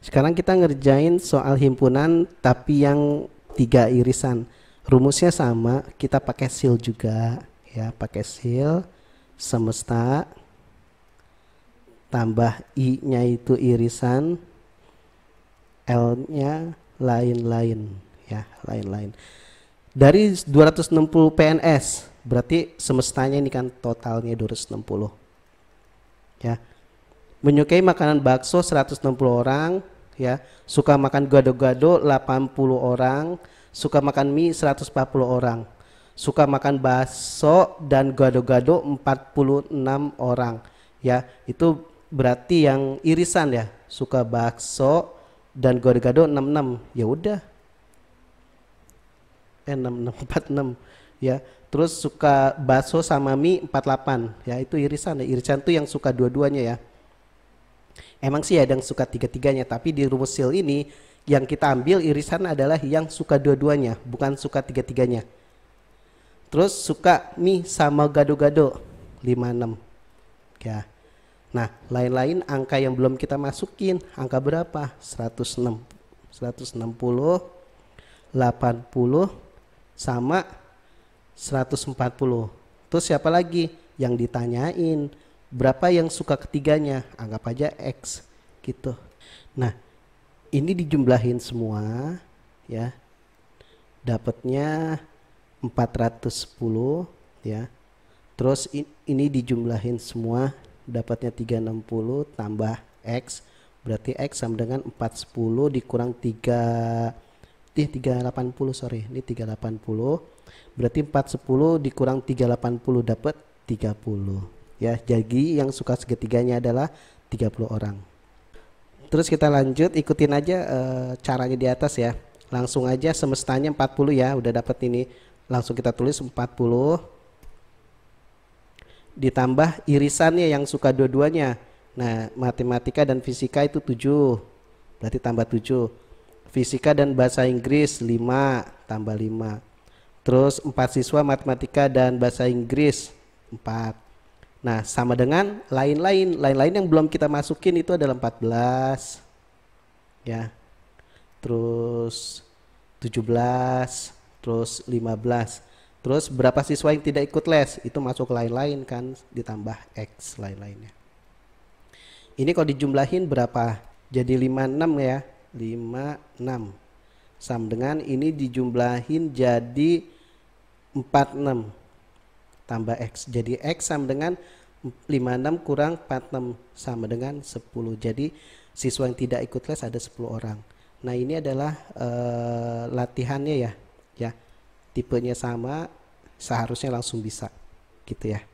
Sekarang kita ngerjain soal himpunan tapi yang tiga irisan. Rumusnya sama, kita pakai sil juga ya, pakai sil semesta tambah i-nya itu irisan, l-nya lain-lain ya, lain-lain. Dari 260 PNS, berarti semestanya ini kan totalnya 260. Ya menyukai makanan bakso 160 orang ya suka makan gado-gado 80 orang suka makan mie 140 orang suka makan bakso dan gado-gado 46 orang ya itu berarti yang irisan ya suka bakso dan gado-gado 66 ya udah eh 6646 ya terus suka bakso sama mie 48 ya itu irisan ya irisan tuh yang suka dua-duanya ya emang sih ada yang suka tiga-tiganya tapi di rumus sil ini yang kita ambil irisan adalah yang suka dua-duanya bukan suka tiga-tiganya terus suka mie sama gado-gado 56 ya nah lain-lain angka yang belum kita masukin angka berapa 106 160 80 sama 140 terus siapa lagi yang ditanyain berapa yang suka ketiganya anggap aja x gitu nah ini dijumlahin semua ya dapatnya 410 ya terus ini dijumlahin semua dapatnya 360 tambah x berarti x sama dengan 410 dikurang 3 eh 380 sorry ini 380 berarti 410 dikurang 380 dapat 30 ya jadi yang suka segitiganya adalah 30 orang terus kita lanjut ikutin aja e, caranya di atas ya langsung aja semestanya 40 ya udah dapat ini langsung kita tulis 40 ditambah irisannya yang suka dua-duanya nah matematika dan fisika itu 7 berarti tambah 7 fisika dan bahasa Inggris 5 tambah 5 terus 4 siswa matematika dan bahasa Inggris 4 Nah, sama dengan lain-lain, lain-lain yang belum kita masukin itu adalah 14 ya. Terus 17, terus 15. Terus berapa siswa yang tidak ikut les? Itu masuk lain-lain kan ditambah X lain-lainnya. Ini kalau dijumlahin berapa? Jadi 56 ya. 56 sama dengan ini dijumlahin jadi 46 tambah X. Jadi X sama dengan 56 kurang 46 sama dengan 10. Jadi siswa yang tidak ikut les ada 10 orang. Nah ini adalah uh, latihannya ya. ya Tipenya sama seharusnya langsung bisa gitu ya.